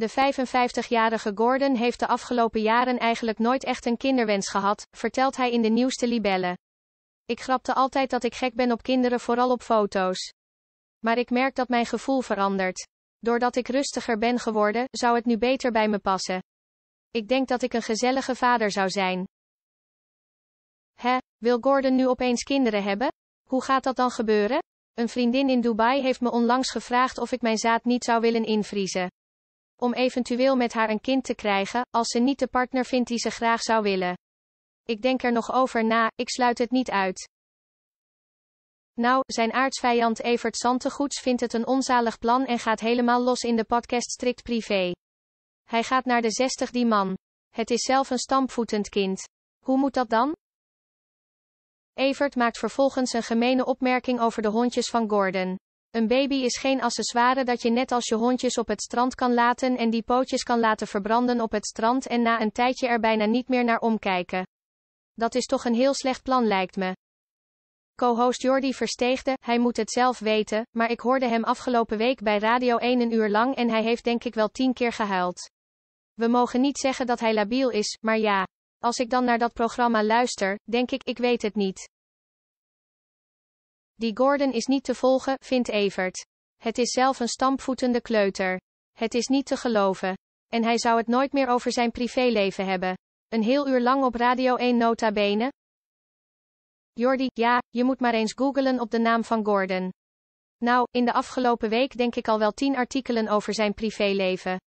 De 55-jarige Gordon heeft de afgelopen jaren eigenlijk nooit echt een kinderwens gehad, vertelt hij in de nieuwste libellen. Ik grapte altijd dat ik gek ben op kinderen, vooral op foto's. Maar ik merk dat mijn gevoel verandert. Doordat ik rustiger ben geworden, zou het nu beter bij me passen. Ik denk dat ik een gezellige vader zou zijn. Hè, wil Gordon nu opeens kinderen hebben? Hoe gaat dat dan gebeuren? Een vriendin in Dubai heeft me onlangs gevraagd of ik mijn zaad niet zou willen invriezen om eventueel met haar een kind te krijgen, als ze niet de partner vindt die ze graag zou willen. Ik denk er nog over na, ik sluit het niet uit. Nou, zijn aardsvijand Evert Santegoets vindt het een onzalig plan en gaat helemaal los in de podcast strikt privé. Hij gaat naar de 60 die man. Het is zelf een stampvoetend kind. Hoe moet dat dan? Evert maakt vervolgens een gemene opmerking over de hondjes van Gordon. Een baby is geen accessoire dat je net als je hondjes op het strand kan laten en die pootjes kan laten verbranden op het strand en na een tijdje er bijna niet meer naar omkijken. Dat is toch een heel slecht plan lijkt me. Co-host Jordi versteegde, hij moet het zelf weten, maar ik hoorde hem afgelopen week bij Radio 1 een uur lang en hij heeft denk ik wel tien keer gehuild. We mogen niet zeggen dat hij labiel is, maar ja. Als ik dan naar dat programma luister, denk ik, ik weet het niet. Die Gordon is niet te volgen, vindt Evert. Het is zelf een stampvoetende kleuter. Het is niet te geloven. En hij zou het nooit meer over zijn privéleven hebben. Een heel uur lang op Radio 1 nota bene. Jordi, ja, je moet maar eens googelen op de naam van Gordon. Nou, in de afgelopen week denk ik al wel tien artikelen over zijn privéleven.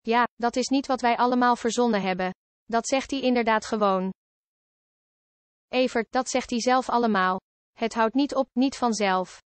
Ja, dat is niet wat wij allemaal verzonnen hebben. Dat zegt hij inderdaad gewoon. Evert, dat zegt hij zelf allemaal. Het houdt niet op, niet vanzelf.